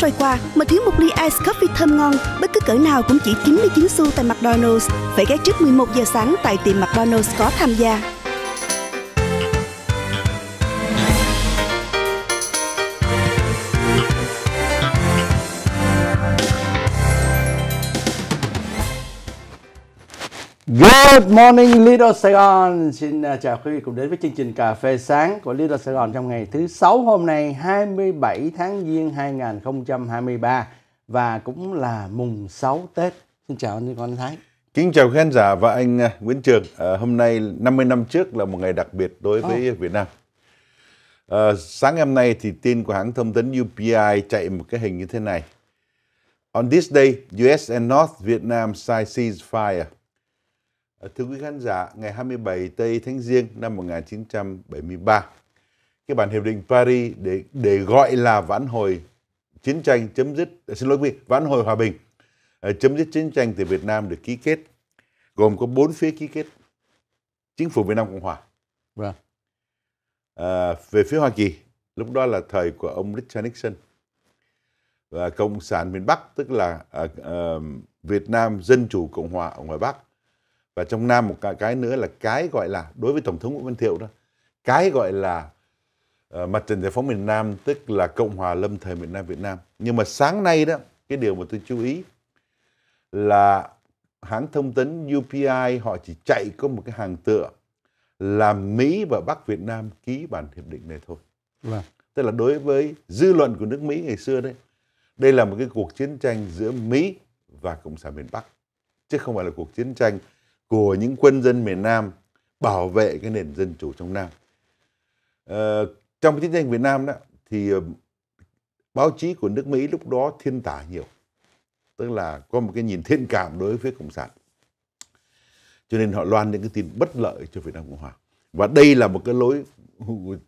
trôi qua mà thiếu một ly ice coffee thơm ngon bất cứ cỡ nào cũng chỉ 99 xu tại McDonald's. Phải ghé trước 11 giờ sáng tại tiệm McDonald's có tham gia. Good morning Little Gòn. Xin à, chào quý vị cùng đến với chương trình Cà phê sáng của Little Gòn trong ngày thứ sáu hôm nay 27 tháng Giêng 2023 và cũng là mùng 6 Tết Xin chào anh con Thái Kính chào khán giả và anh à, Nguyễn Trường à, Hôm nay 50 năm trước là một ngày đặc biệt đối với oh. Việt Nam à, Sáng hôm nay thì tin của hãng thông tấn UPI chạy một cái hình như thế này On this day, US and North Vietnam sign ceasefire Ờ, thưa quý khán giả, ngày 27 Tây Tháng Giêng năm 1973, cái bản hiệp định Paris để để gọi là vãn hồi chiến tranh chấm dứt ờ, xin lỗi quý vị, vãn hồi hòa bình ờ, chấm dứt chiến tranh từ Việt Nam được ký kết gồm có bốn phía ký kết chính phủ Việt Nam Cộng Hòa vâng. à, về phía Hoa Kỳ lúc đó là thời của ông Richard Nixon và Cộng sản miền Bắc tức là à, à, Việt Nam Dân chủ Cộng Hòa ở ngoài Bắc và trong Nam một cái, nữa là cái gọi là đối với Tổng thống Nguyễn Văn Thiệu đó cái gọi là uh, mặt trận giải phóng miền Nam tức là Cộng hòa Lâm thời miền Nam Việt Nam nhưng mà sáng nay đó cái điều mà tôi chú ý là hãng thông tấn UPI họ chỉ chạy có một cái hàng tựa là Mỹ và Bắc Việt Nam ký bản hiệp định này thôi. Vâng. Tức là đối với dư luận của nước Mỹ ngày xưa đấy, đây là một cái cuộc chiến tranh giữa Mỹ và Cộng sản miền Bắc, chứ không phải là cuộc chiến tranh của những quân dân miền Nam bảo vệ cái nền dân chủ trong Nam. À, trong chiến tranh Việt Nam đó thì ờ, báo chí của nước Mỹ lúc đó thiên tả nhiều. Tức là có một cái nhìn thiên cảm đối với Cộng sản. Cho nên họ loan những cái tin bất lợi cho Việt Nam Cộng Hòa. Và đây là một cái lối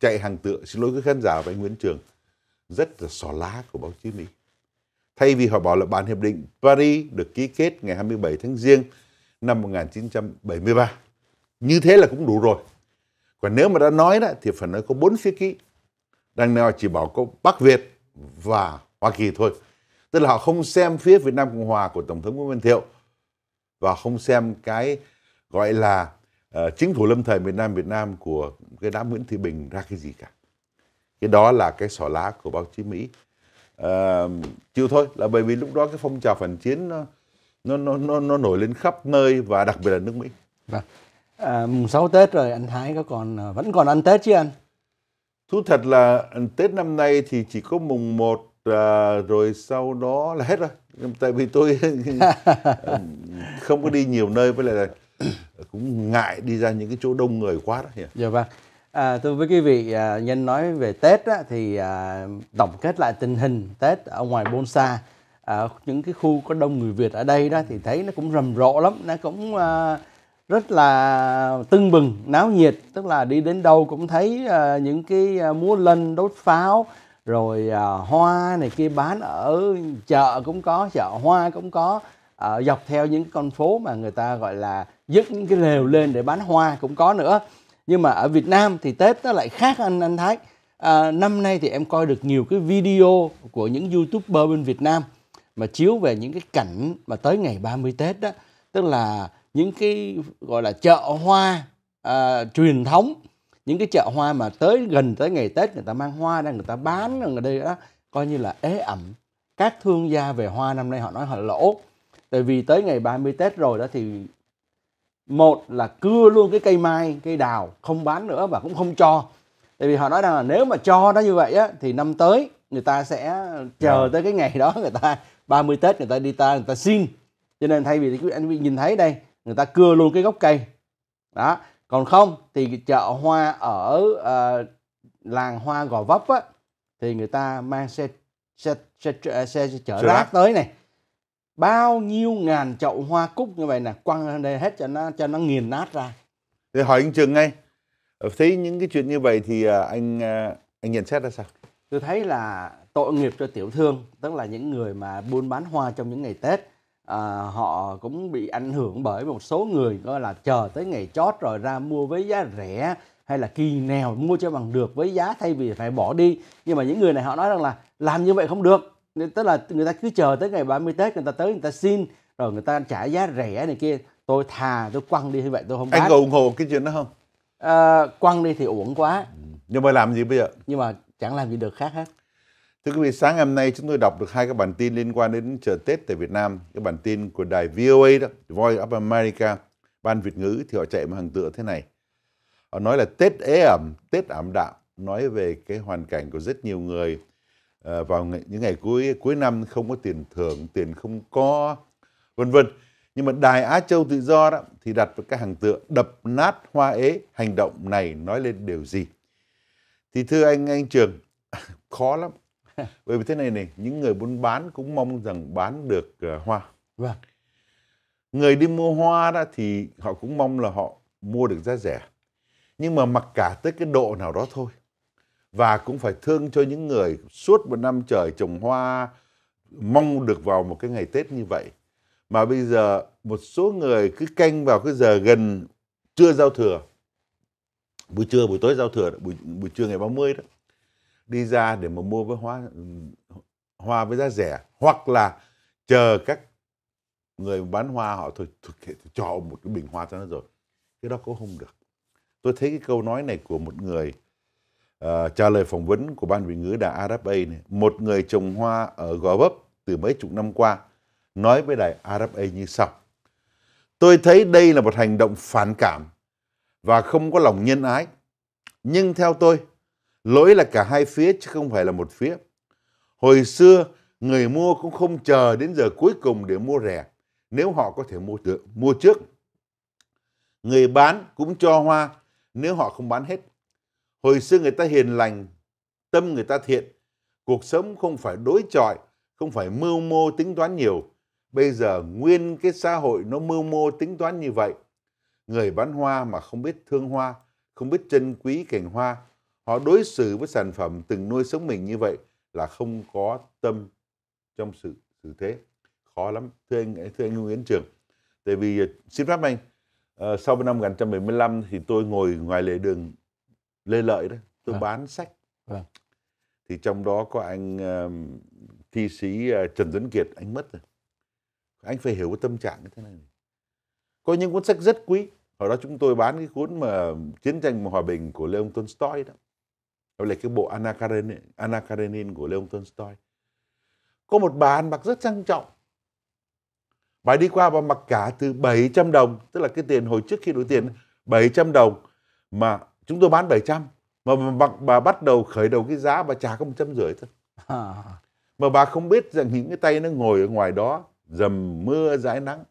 chạy hàng tựa, xin lỗi quý khán giả và anh Nguyễn Trường, rất là xỏ lá của báo chí Mỹ. Thay vì họ bảo là bản hiệp định Paris được ký kết ngày 27 tháng Giêng năm 1973. Như thế là cũng đủ rồi. Còn nếu mà đã nói đó thì phải nói có bốn phía ký. Đang nào chỉ bảo có Bắc Việt và Hoa Kỳ thôi. Tức là họ không xem phía Việt Nam Cộng Hòa của Tổng thống Nguyễn Văn Thiệu và không xem cái gọi là uh, chính phủ lâm thời miền Nam Việt Nam của cái đám Nguyễn Thị Bình ra cái gì cả. Cái đó là cái xỏ lá của báo chí Mỹ. Uh, chịu thôi là bởi vì lúc đó cái phong trào phản chiến nó ờ, nó nó nó nó nổi lên khắp nơi và đặc biệt là nước Mỹ. Vâng. À, mùng 6 Tết rồi anh Thái có còn à, vẫn còn ăn Tết chứ anh? Thú thật là Tết năm nay thì chỉ có mùng 1 à, rồi sau đó là hết rồi. Tại vì tôi không có đi nhiều nơi với lại là cũng ngại đi ra những cái chỗ đông người quá đó. Dạ vâng. À, tôi với quý vị, à, nhân nói về Tết á, thì à, tổng kết lại tình hình Tết ở ngoài Bonsa ở ờ, những cái khu có đông người Việt ở đây đó thì thấy nó cũng rầm rộ lắm nó cũng à, rất là tưng bừng náo nhiệt tức là đi đến đâu cũng thấy à, những cái à, múa lân đốt pháo rồi à, hoa này kia bán ở chợ cũng có chợ hoa cũng có à, dọc theo những con phố mà người ta gọi là dứt những cái lều lên để bán hoa cũng có nữa nhưng mà ở Việt Nam thì Tết nó lại khác anh anh Thái à, năm nay thì em coi được nhiều cái video của những youtuber bên Việt Nam mà chiếu về những cái cảnh mà tới ngày 30 Tết đó tức là những cái gọi là chợ hoa à, truyền thống những cái chợ hoa mà tới gần tới ngày Tết người ta mang hoa ra người ta bán ở đây đó coi như là ế ẩm các thương gia về hoa năm nay họ nói họ lỗ tại vì tới ngày 30 Tết rồi đó thì một là cưa luôn cái cây mai cây đào không bán nữa và cũng không cho tại vì họ nói rằng là nếu mà cho nó như vậy á thì năm tới người ta sẽ chờ vâng. tới cái ngày đó người ta 30 Tết người ta đi ta người ta xin cho nên thay vì anh vị nhìn thấy đây người ta cưa luôn cái gốc cây đó còn không thì chợ hoa ở uh, làng hoa gò vấp á thì người ta mang xe xe xe xe, xe, xe chở rác tới này bao nhiêu ngàn chậu hoa cúc như vậy nè quăng lên đây hết cho nó cho nó nghiền nát ra thì hỏi anh trường ngay ờ, thấy những cái chuyện như vậy thì ờ, anh anh nhận xét ra sao tôi thấy là tội nghiệp cho tiểu thương tức là những người mà buôn bán hoa trong những ngày tết à, họ cũng bị ảnh hưởng bởi một số người gọi là chờ tới ngày chót rồi ra mua với giá rẻ hay là kỳ nào mua cho bằng được với giá thay vì phải bỏ đi nhưng mà những người này họ nói rằng là làm như vậy không được nên tức là người ta cứ chờ tới ngày 30 Tết người ta tới người ta xin rồi người ta trả giá rẻ này kia tôi thà tôi quăng đi như vậy tôi không bán. anh có ủng hộ cái chuyện đó không à, quăng đi thì uổng quá ừ. nhưng mà làm gì bây giờ nhưng mà chẳng làm gì được khác hết Thưa quý vị, sáng ngày hôm nay chúng tôi đọc được hai cái bản tin liên quan đến chợ Tết tại Việt Nam. Cái bản tin của đài VOA đó, Voice of America, ban Việt ngữ thì họ chạy một hàng tựa thế này. Họ nói là Tết ế ẩm, Tết ảm đạm, nói về cái hoàn cảnh của rất nhiều người ờ, vào những ngày cuối cuối năm không có tiền thưởng, tiền không có, vân vân. Nhưng mà đài Á Châu Tự Do đó thì đặt vào cái hàng tựa đập nát hoa ế, hành động này nói lên điều gì? thì thưa anh anh trường khó lắm bởi vì thế này này những người buôn bán cũng mong rằng bán được uh, hoa vâng người đi mua hoa đó thì họ cũng mong là họ mua được giá rẻ nhưng mà mặc cả tới cái độ nào đó thôi và cũng phải thương cho những người suốt một năm trời trồng hoa mong được vào một cái ngày Tết như vậy mà bây giờ một số người cứ canh vào cái giờ gần trưa giao thừa buổi trưa buổi tối giao thừa buổi buổi trưa ngày 30 đó đi ra để mà mua với hoa hoa với giá rẻ hoặc là chờ các người bán hoa họ thôi, thôi, thôi cho một cái bình hoa cho nó rồi cái đó cũng không được tôi thấy cái câu nói này của một người uh, trả lời phỏng vấn của ban Vị ngữ đài Arab A này một người trồng hoa ở Gò Vấp từ mấy chục năm qua nói với đài Arab A như sau tôi thấy đây là một hành động phản cảm và không có lòng nhân ái. Nhưng theo tôi, lỗi là cả hai phía chứ không phải là một phía. Hồi xưa, người mua cũng không chờ đến giờ cuối cùng để mua rẻ nếu họ có thể mua được, mua trước. Người bán cũng cho hoa nếu họ không bán hết. Hồi xưa người ta hiền lành, tâm người ta thiện, cuộc sống không phải đối chọi, không phải mưu mô tính toán nhiều. Bây giờ nguyên cái xã hội nó mưu mô tính toán như vậy người bán hoa mà không biết thương hoa, không biết trân quý cành hoa. Họ đối xử với sản phẩm từng nuôi sống mình như vậy là không có tâm trong sự xử thế. Khó lắm, thưa anh, thưa anh Nguyễn Trường. Tại vì, ờ, xin phép anh, ờ, sau năm 1975 thì tôi ngồi ngoài lề đường Lê Lợi đó, tôi à. bán sách. À. Thì trong đó có anh thi sĩ ờ, Trần Tuấn Kiệt, anh mất rồi. Anh phải hiểu cái tâm trạng như thế này có những cuốn sách rất quý hồi đó chúng tôi bán cái cuốn mà chiến tranh và hòa bình của Leon Tolstoy đó đó là cái bộ Anna Karenin, Anna Karenin của Leon Tolstoy có một bà ăn mặc rất trang trọng bà đi qua bà mặc cả từ 700 đồng tức là cái tiền hồi trước khi đổi tiền 700 đồng mà chúng tôi bán 700 mà bà, bà bắt đầu khởi đầu cái giá bà trả có một trăm rưỡi thôi mà bà không biết rằng những cái tay nó ngồi ở ngoài đó dầm mưa dãi nắng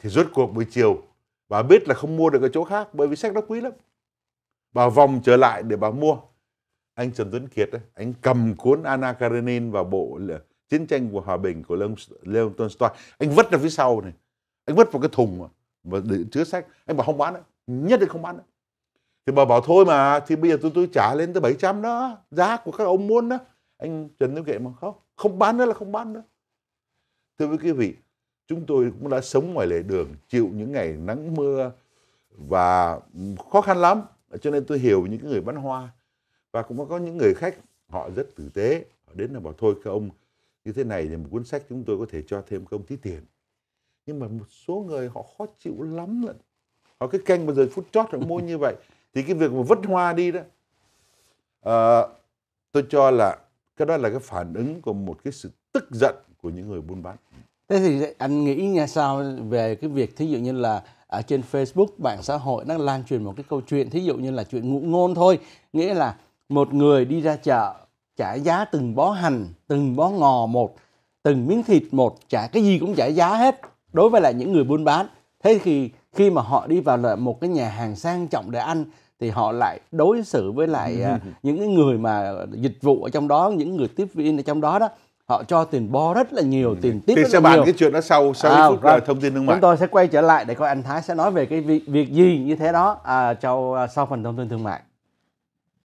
thì rốt cuộc buổi chiều bà biết là không mua được ở chỗ khác bởi vì sách nó quý lắm bà vòng trở lại để bà mua anh Trần Tuấn Kiệt ấy, anh cầm cuốn Anna Karenin và bộ chiến tranh của hòa bình của Leon, Leon Tolstoy anh vứt ra phía sau này anh vứt vào cái thùng mà, mà để chứa sách anh bảo không bán nữa nhất định không bán nữa thì bà bảo thôi mà thì bây giờ tôi tôi trả lên tới 700 đó giá của các ông muốn đó anh Trần Tuấn Kiệt mà không không bán nữa là không bán nữa thưa quý vị chúng tôi cũng đã sống ngoài lề đường chịu những ngày nắng mưa và khó khăn lắm cho nên tôi hiểu những người bán hoa và cũng có những người khách họ rất tử tế họ đến là bảo thôi các ông như thế này thì một cuốn sách chúng tôi có thể cho thêm công tí tiền nhưng mà một số người họ khó chịu lắm lận họ cái canh mà giờ phút chót họ mua như vậy thì cái việc mà vứt hoa đi đó à, tôi cho là cái đó là cái phản ứng của một cái sự tức giận của những người buôn bán thế thì anh nghĩ như sao về cái việc thí dụ như là ở à, trên Facebook mạng xã hội đang lan truyền một cái câu chuyện thí dụ như là chuyện ngụ ngôn thôi nghĩa là một người đi ra chợ trả giá từng bó hành từng bó ngò một từng miếng thịt một trả cái gì cũng trả giá hết đối với lại những người buôn bán thế thì khi mà họ đi vào lại một cái nhà hàng sang trọng để ăn thì họ lại đối xử với lại à, những cái người mà dịch vụ ở trong đó những người tiếp viên ở trong đó đó họ cho tiền bo rất là nhiều ừ. tiền tiếp thì sẽ bàn nhiều. cái chuyện đó sau sau à, phút rồi. Vâng. thông tin thương mại chúng tôi sẽ quay trở lại để coi anh Thái sẽ nói về cái việc việc gì như thế đó à, sau à, sau phần thông tin thương mại